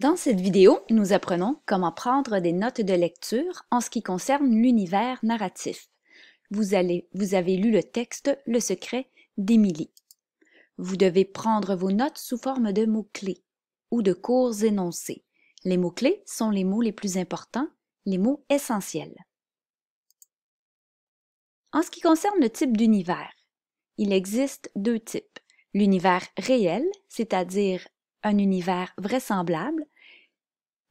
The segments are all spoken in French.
Dans cette vidéo, nous apprenons comment prendre des notes de lecture en ce qui concerne l'univers narratif. Vous, avez lu le texte Le secret d'Émilie. Vous devez prendre vos notes sous forme de mots-clés ou de courts énoncés. Les mots-clés sont les mots les plus importants, les mots essentiels. En ce qui concerne le type d'univers, il existe deux types. L'univers réel, c'est-à-dire un univers vraisemblable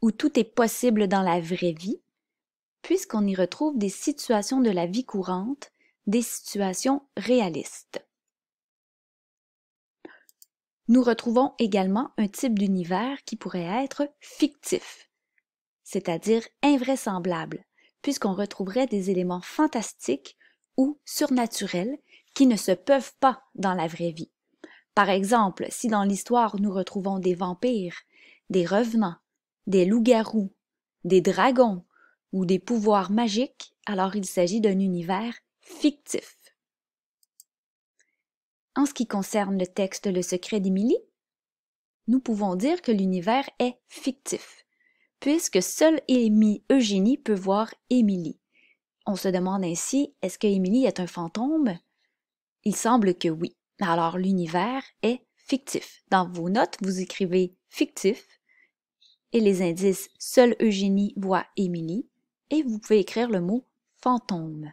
où tout est possible dans la vraie vie, puisqu'on y retrouve des situations de la vie courante, des situations réalistes. Nous retrouvons également un type d'univers qui pourrait être fictif, c'est-à-dire invraisemblable, puisqu'on retrouverait des éléments fantastiques ou surnaturels qui ne se peuvent pas dans la vraie vie. Par exemple, si dans l'histoire nous retrouvons des vampires, des revenants, des loups-garous, des dragons ou des pouvoirs magiques, alors il s'agit d'un univers fictif. En ce qui concerne le texte Le secret d'Émilie, nous pouvons dire que l'univers est fictif, puisque seule Émilie Eugénie peut voir Émilie. On se demande ainsi, est-ce que Émilie est un fantôme? Il semble que oui. Alors l'univers est fictif. Dans vos notes, vous écrivez fictif et les indices seul Eugénie voit Émilie et vous pouvez écrire le mot fantôme.